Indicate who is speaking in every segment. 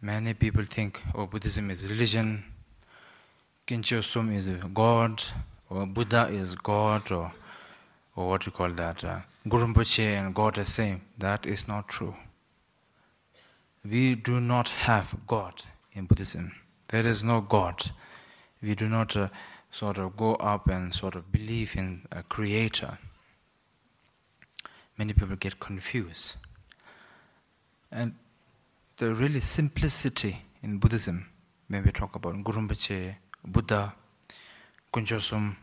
Speaker 1: many people think oh buddhism is religion kincho sum is god or buddha is god or, or what you call that uh, guru mpoche and god are same that is not true we do not have god in buddhism there is no god we do not uh, sort of go up and sort of believe in a creator many people get confused and the really simplicity in Buddhism when we talk about Gurumbache, Buddha, Kunjosum.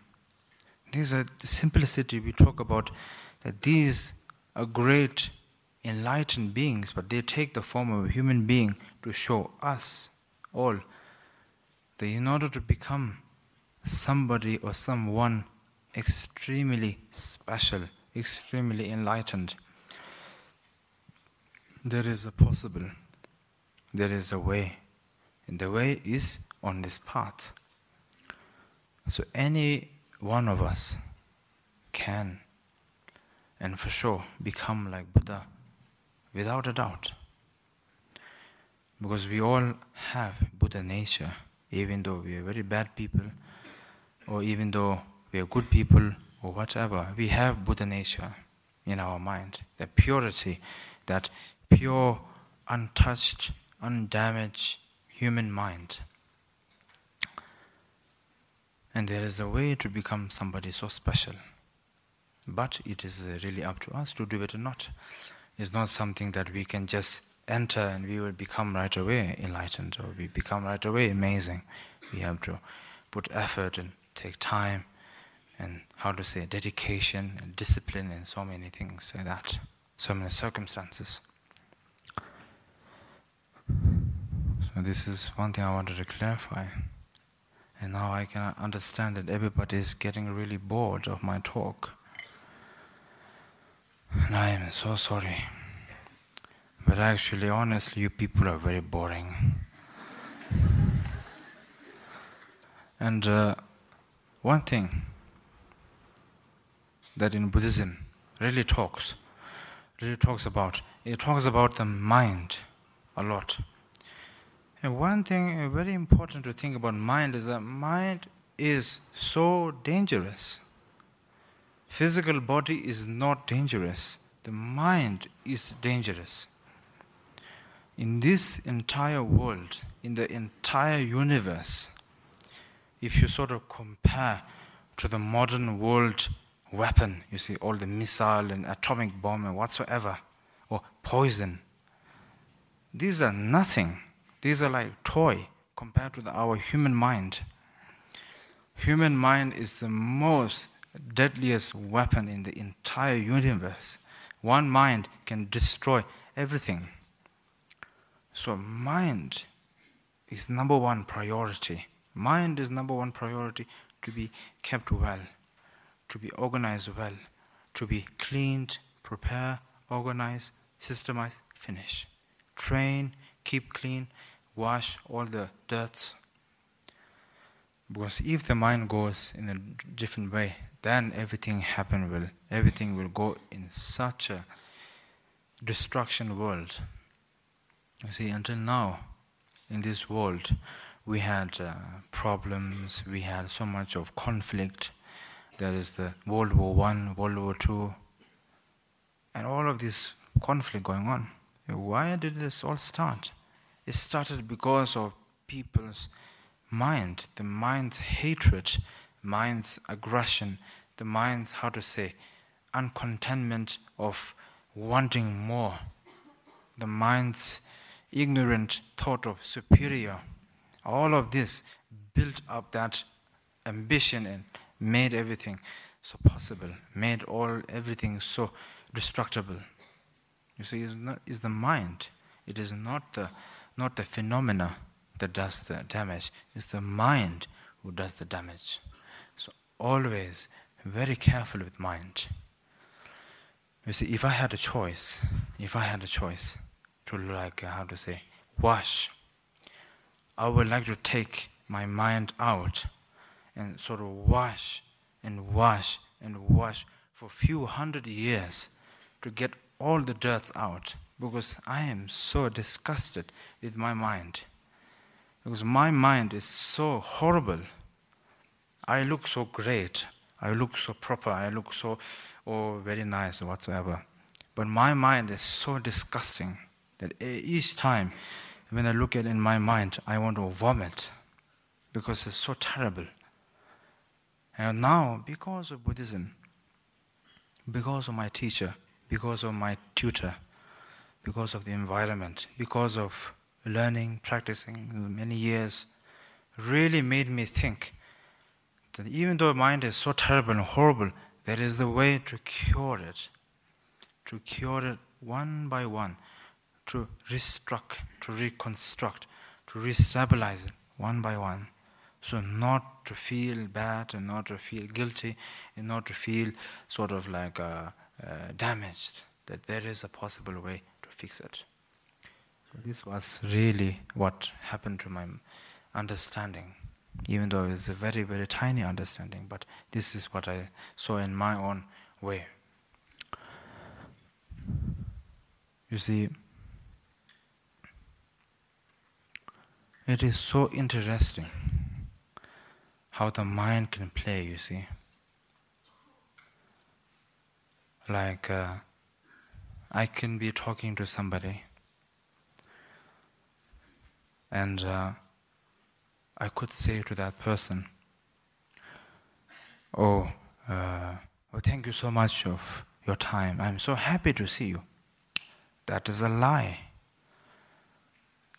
Speaker 1: These are the simplicity we talk about that these are great enlightened beings, but they take the form of a human being to show us all that in order to become somebody or someone extremely special, extremely enlightened, there is a possible there is a way. And the way is on this path. So any one of us can and for sure become like Buddha without a doubt. Because we all have Buddha nature, even though we are very bad people, or even though we are good people, or whatever, we have Buddha nature in our mind, that purity, that pure, untouched undamaged human mind. And there is a way to become somebody so special. But it is really up to us to do it or not. It's not something that we can just enter and we will become right away enlightened or we become right away amazing. We have to put effort and take time and how to say dedication and discipline and so many things like that, so many circumstances. this is one thing I wanted to clarify. And now I can understand that everybody is getting really bored of my talk. And I am so sorry. But actually, honestly, you people are very boring. and uh, one thing that in Buddhism really talks, really talks about, it talks about the mind a lot. And one thing uh, very important to think about mind is that mind is so dangerous. Physical body is not dangerous. The mind is dangerous. In this entire world, in the entire universe, if you sort of compare to the modern world weapon, you see, all the missile and atomic bomb and whatsoever, or poison, these are nothing these are like toy compared to the, our human mind. Human mind is the most deadliest weapon in the entire universe. One mind can destroy everything. So mind is number one priority. Mind is number one priority to be kept well, to be organized well, to be cleaned, prepare, organize, systemize, finish. Train, keep clean, wash all the dirt. Because if the mind goes in a different way, then everything happen will everything will go in such a destruction world. You see, until now, in this world, we had uh, problems. We had so much of conflict. There is the World War One, World War Two, and all of this conflict going on. Why did this all start? It started because of people's mind, the mind's hatred, mind's aggression, the mind's, how to say, uncontentment of wanting more, the mind's ignorant thought of superior. All of this built up that ambition and made everything so possible, made all everything so destructible. You see, it's, not, it's the mind. It is not the not the phenomena that does the damage, it's the mind who does the damage. So always very careful with mind. You see, if I had a choice, if I had a choice to like, uh, how to say, wash, I would like to take my mind out and sort of wash and wash and wash for a few hundred years to get all the dirt out because I am so disgusted with my mind. Because my mind is so horrible. I look so great. I look so proper. I look so, oh, very nice or whatsoever. But my mind is so disgusting that each time when I look at it in my mind, I want to vomit because it's so terrible. And now, because of Buddhism, because of my teacher, because of my tutor, because of the environment, because of learning, practicing many years, really made me think that even though mind is so terrible and horrible, there is the way to cure it, to cure it one by one, to restruct, to reconstruct, to restabilize it one by one. So not to feel bad and not to feel guilty and not to feel sort of like a, uh, uh, damaged, that there is a possible way to fix it. So this was really what happened to my understanding, even though it was a very, very tiny understanding, but this is what I saw in my own way. You see, it is so interesting how the mind can play, you see. like uh, I can be talking to somebody and uh, I could say to that person, oh, uh, oh, thank you so much of your time. I'm so happy to see you. That is a lie.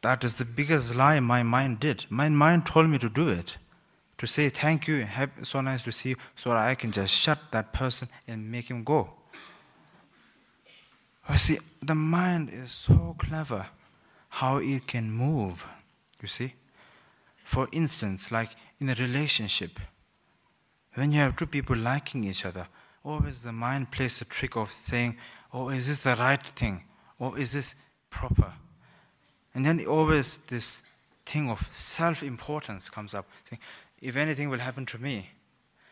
Speaker 1: That is the biggest lie my mind did. My mind told me to do it, to say thank you, so nice to see you, so I can just shut that person and make him go. You oh, see, the mind is so clever how it can move, you see. For instance, like in a relationship, when you have two people liking each other, always the mind plays the trick of saying, Oh, is this the right thing? Or is this proper? And then always this thing of self importance comes up saying, If anything will happen to me,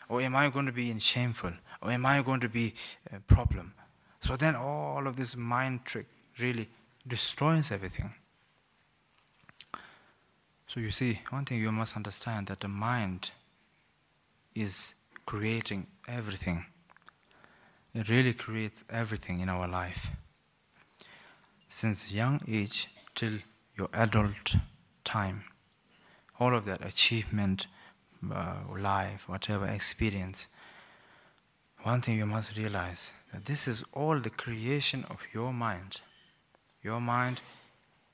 Speaker 1: or am I going to be in shameful? Or am I going to be a uh, problem? So then all of this mind trick really destroys everything. So you see, one thing you must understand that the mind is creating everything. It really creates everything in our life. Since young age till your adult time, all of that achievement, uh, life, whatever experience, one thing you must realize that this is all the creation of your mind. Your mind,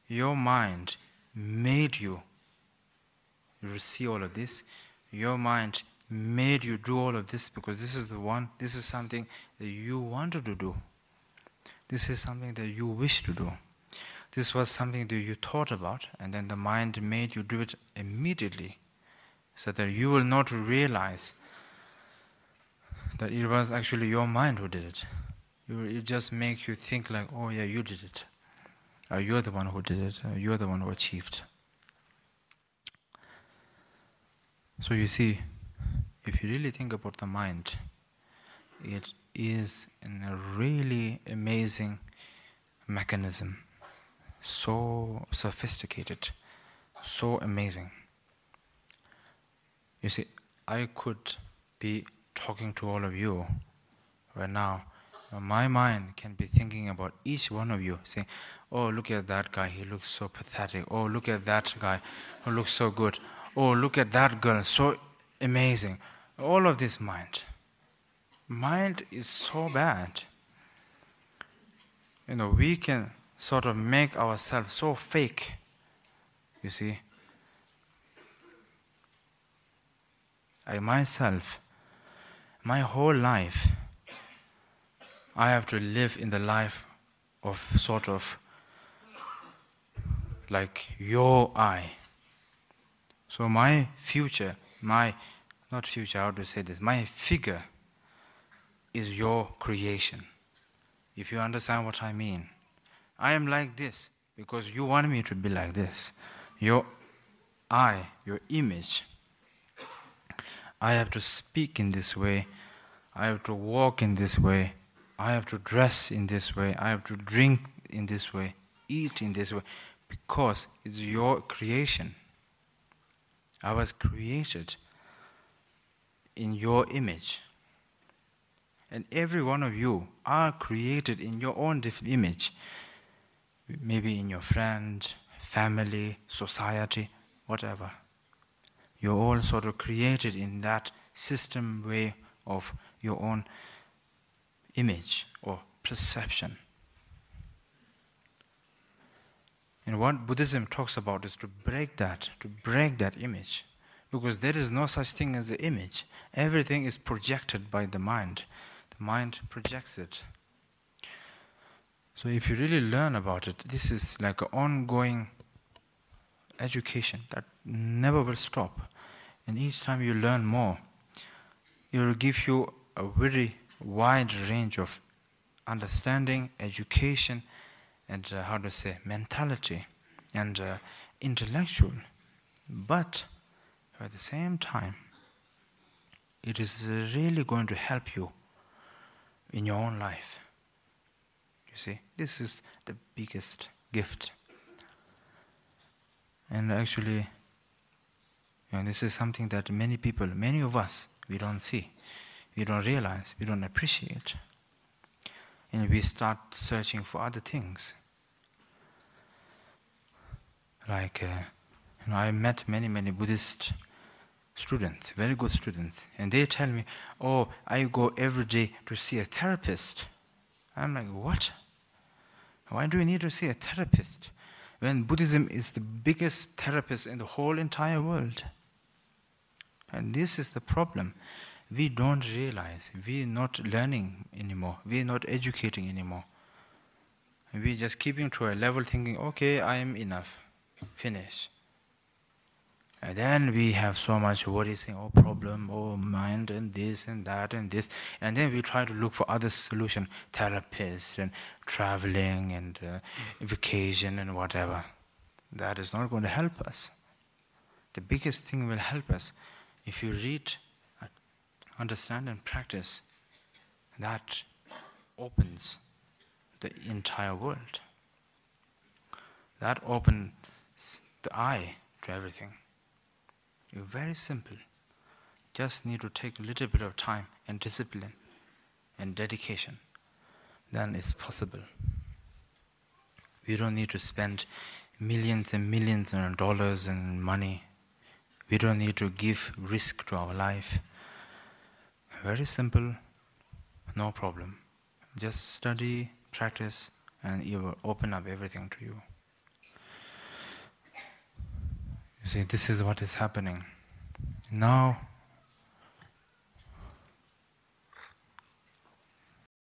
Speaker 1: your mind made you. You see all of this. Your mind made you do all of this because this is the one, this is something that you wanted to do. This is something that you wish to do. This was something that you thought about, and then the mind made you do it immediately so that you will not realize that it was actually your mind who did it. It just makes you think like, oh yeah, you did it. Uh, you're the one who did it. Uh, you're the one who achieved. So you see, if you really think about the mind, it is a really amazing mechanism, so sophisticated, so amazing. You see, I could be talking to all of you right now, my mind can be thinking about each one of you, saying, Oh, look at that guy, he looks so pathetic. Oh, look at that guy, who looks so good. Oh, look at that girl, so amazing. All of this mind. Mind is so bad. You know, we can sort of make ourselves so fake, you see. I myself my whole life, I have to live in the life of sort of like your eye. So my future, my not future, how to say this, my figure is your creation. If you understand what I mean, I am like this because you want me to be like this. Your eye, your image I have to speak in this way. I have to walk in this way. I have to dress in this way. I have to drink in this way, eat in this way, because it's your creation. I was created in your image. And every one of you are created in your own different image. Maybe in your friend, family, society, whatever. You're all sort of created in that system way of your own image or perception. And what Buddhism talks about is to break that, to break that image. Because there is no such thing as the image. Everything is projected by the mind. The mind projects it. So if you really learn about it, this is like an ongoing education that never will stop. And each time you learn more, it will give you a very wide range of understanding, education, and uh, how to say, mentality and uh, intellectual. But at the same time, it is really going to help you in your own life. You see, this is the biggest gift. And actually, and this is something that many people, many of us, we don't see, we don't realize, we don't appreciate. And we start searching for other things. Like, uh, you know, I met many, many Buddhist students, very good students, and they tell me, oh, I go every day to see a therapist. I'm like, what? Why do you need to see a therapist? when Buddhism is the biggest therapist in the whole entire world. And this is the problem. We don't realize we're not learning anymore. We're not educating anymore. We're just keeping to a level thinking, okay, I am enough. Finish. And then we have so much worries or oh, problem or oh, mind and this and that and this. And then we try to look for other solution, therapists and traveling and uh, vacation and whatever. That is not going to help us. The biggest thing will help us if you read, uh, understand and practice. That opens the entire world. That opens the eye to everything. Very simple. Just need to take a little bit of time and discipline and dedication. Then it's possible. We don't need to spend millions and millions of dollars and money. We don't need to give risk to our life. Very simple, no problem. Just study, practice, and it will open up everything to you. see, this is what is happening. Now